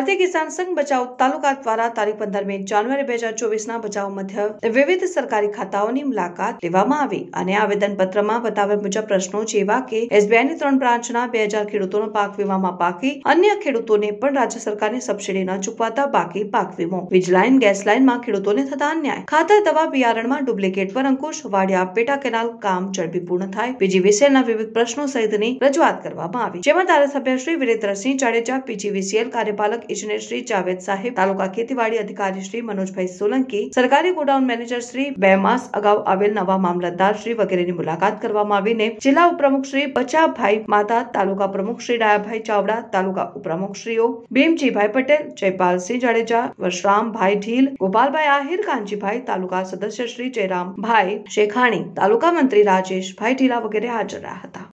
ભારતીય કિસાન સંઘ બચાવ તાલુકા દ્વારા તારીખ પંદરમી જાન્યુઆરી બે હજાર ચોવીસના બચાવ મધ્ય વિવિધ સરકારી ખાતાઓની મુલાકાત લેવામાં આવી અને આવેદન પત્રમાં બતાવ્યા મુજબ પ્રશ્નો જેવા કે એસબીઆઈની ત્રણ બ્રાન્ચના બે હજાર ખેડૂતોનો પાક વીમામાં બાકી અન્ય ખેડૂતોને પણ રાજ્ય સરકારની સબસિડી ન ચૂકવાતા બાકી પાક વીમો વીજલાઇન ગેસ લાઇનમાં ખેડૂતોને થતા અન્યાય ખાતર દવા બિયારણમાં ડુપ્લિકેટ પર અંકુશ વાડિયા પેટા કેનાલ કામ ઝડપી પૂર્ણ થાય પીજીવીસીએલના વિવિધ પ્રશ્નો સહિતની રજૂઆત કરવામાં આવી જેમાં ધારાસભ્ય શ્રી વિરેન્દ્રસિંહ જાડેજા પીજીવીસીએલ કાર્યપાલક ઇજનેર શ્રી જાવેદ સાહેબ તાલુકા ખેતીવાડી અધિકારી શ્રી મનોજભાઈ સોલંકી સરકારી ગોડાઉન મેનેજર શ્રી બે માસ અગાઉ આવેલ નવા મામલતદાર શ્રી વગેરેની મુલાકાત કરવામાં આવીને જિલ્લા ઉપપ્રમુખ શ્રી બચાભાઈ માતા તાલુકા પ્રમુખ શ્રી ડાયાભાઈ ચાવડા તાલુકા ઉપપ્રમુખ શ્રીઓ ભીમજીભાઈ પટેલ જયપાલસિંહ જાડેજા વશરામભાઈ ઢીલ ગોપાલભાઈ આહિર કાનજીભાઈ તાલુકા સદસ્ય શ્રી જયરામભાઈ શેખાણી તાલુકા મંત્રી રાજેશભાઈ ઢીલા વગેરે હાજર રહ્યા હતા